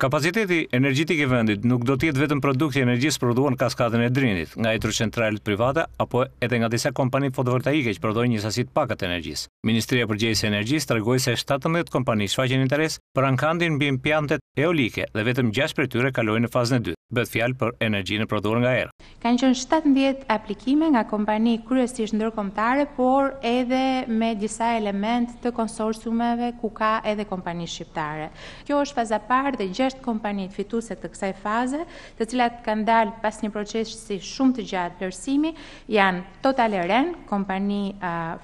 Kapaciteti energjetik i vendit nuk do të jetë vetëm produkti i energjisë prodhuar kaskadën e Drinit, nga hidrocentralet private apo edhe nga disa kompani fotovoltaike që prodhojnë një sasi të pakët energjisë. Ministria e Përgjithshme e Energjisë tragoi se 17 kompani shfaqen interes për ankandin mbi pjantet eolike dhe vetëm 6 prej tyre kalojnë në fazën e 2 bëhet fjalë për energjinë prodhuar nga erë. Kanë qenë 17 aplikime nga kompani kryesisht ndërkombëtare, por edhe me disa element të konsorsumeve ku ka edhe kompani shqiptare. Kjo është faza parë dhe gjashtë kompani fituese të kësaj faze, të cilat kanë dalë pas një procesi shumë të gjatë vlerësimi, janë Total Eren, kompani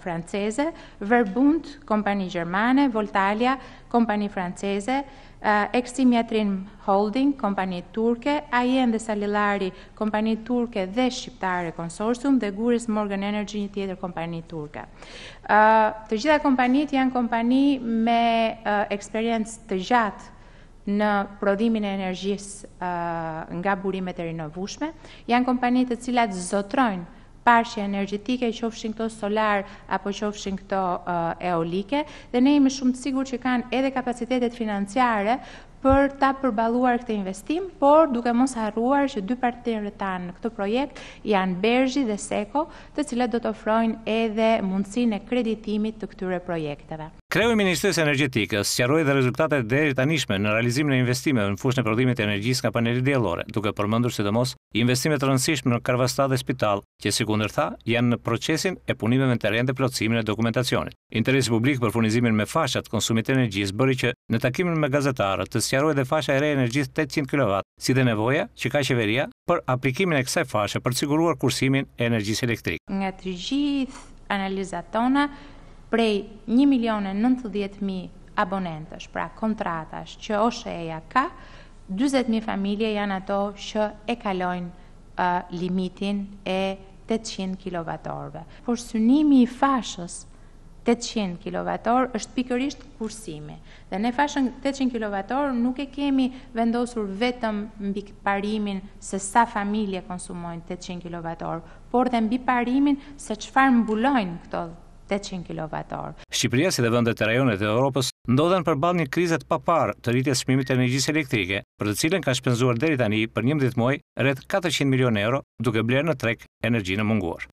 franceze, Verbund, kompani gjermane, Voltalia, kompani franceze, uh, Eximiatrin Holding, kompani turke, Ajen dhe salilari kompani turke dhe shqiptare konsorsum dhe Guris Morgan Energy një tjetër kompani turke. Të gjitha kompanit janë kompani me eksperiencë të gjatë në prodhimin e energjis nga burimet e rinovushme, janë kompani të cilat zotrojnë parqe energetike, qofshin këto solar apo qofshin këto eolike, dhe ne ime shumë të sigur që kanë edhe kapacitetet financiare për ta përbaluar këtë investim, por duke mos arruar që dy partnerë tanë në këtë projekt janë Berzhi dhe Seko, të cilat do të ofrojnë edhe mundësinë e kreditimit të këtyre projekteve. Kreu i Ministrisë Energjetikës sqaroi dhe rezultatet e deri tanishme në realizimin e investimeve në fushën e prodhimit të energjisë nga paneli diellore, duke përmendur sidomos investimet të rëndësishme në Karvastad dhe Spital, që sikundër tha, janë në procesin e punimeve në terren dhe plotësimin e dokumentacionit. Interesi publik për furnizimin me fashat konsumit e energjisë bëri që në takimin me gazetarët të sqaroi dhe fasha e re energjisë 800 kW, si dhe nevoja që ka qeveria për aplikimin e kësaj fasha për të siguruar kursimin e energjisë elektrike. Nga të gjithë analizat tona, Prej 1.090.000 abonentësh, pra kontratash që oshe ja ka, 20.000 familje janë ato që e kalojnë limitin e 800 kWh. Por sënimi i fashës 800 kWh është pikërisht kursimi. Dhe në fashën 800 kWh nuk e kemi vendosur vetëm mbi parimin se sa familje konsumojnë 800 kWh, por dhe mbi parimin se qëfar mbulojnë këto dhe. 800 kWh. Shqipëria si dhe vendet e rajonet e Europës ndodhen përballë një krize të papar të rritjes çmimit të energjisë elektrike, për të cilën ka shpenzuar deri tani për 11 muaj rreth 400 milionë euro, duke bler në trek energjinë e munguar.